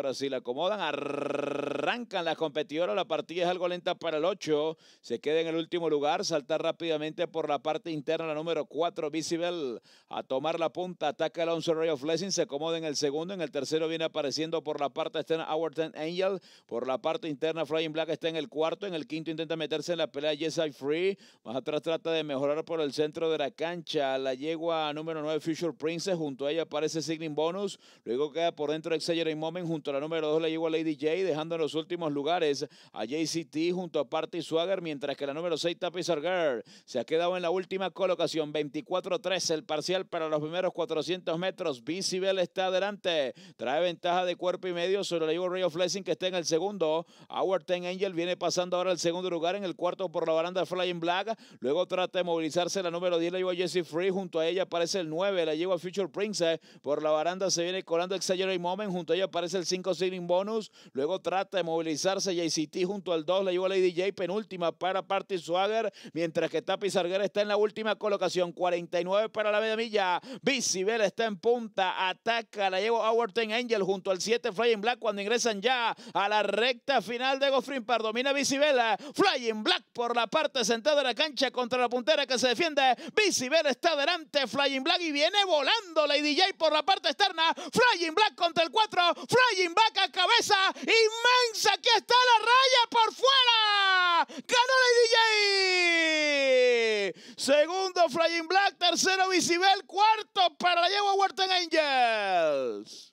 Ahora si la acomodan, arrancan las competidoras. La partida es algo lenta para el 8. Se queda en el último lugar. Saltar rápidamente por la parte interna la número 4, Visible. A tomar la punta, ataca el 11 Ray of Blessing. Se acomoda en el segundo. En el tercero viene apareciendo por la parte externa Hourton Angel. Por la parte interna Flying Black está en el cuarto. En el quinto intenta meterse en la pelea Yes I Free. Más atrás trata de mejorar por el centro de la cancha. La yegua número 9, Future Princess. Junto a ella aparece Signing Bonus. Luego queda por dentro Exaggerate Moment junto la número 2 la llegó a Lady J, dejando en los últimos lugares a JCT junto a Party Swagger, mientras que la número 6 Tapizar Girl se ha quedado en la última colocación. 24-13 el parcial para los primeros 400 metros. Visible está adelante. Trae ventaja de cuerpo y medio sobre la Ray of Blessing que está en el segundo. Our Ten Angel viene pasando ahora al segundo lugar en el cuarto por la baranda Flying Black. Luego trata de movilizarse la número 10 la lleva Jesse Free. Junto a ella aparece el 9. La lleva Future Princess. Por la baranda se viene colando Exaggerate Moment. Junto a ella aparece el 5. 5 bonus. Luego trata de movilizarse JCT junto al 2. Le llevó Lady J, penúltima para Party Swagger. Mientras que Tapi Sarguera está en la última colocación. 49 para la media milla. Visibela está en punta. Ataca. La Our Overton Angel junto al 7 Flying Black cuando ingresan ya a la recta final de Goffrin Par. Domina Visibela. Flying Black por la parte central de la cancha contra la puntera que se defiende. Visibela está delante. Flying Black y viene volando Lady J por la parte externa. Flying Black contra el 4. Flying Vaca cabeza inmensa. Aquí está la raya por fuera. Ganó la DJ. Segundo Flying Black, tercero Visibel, cuarto para la yegua Huerten Angels.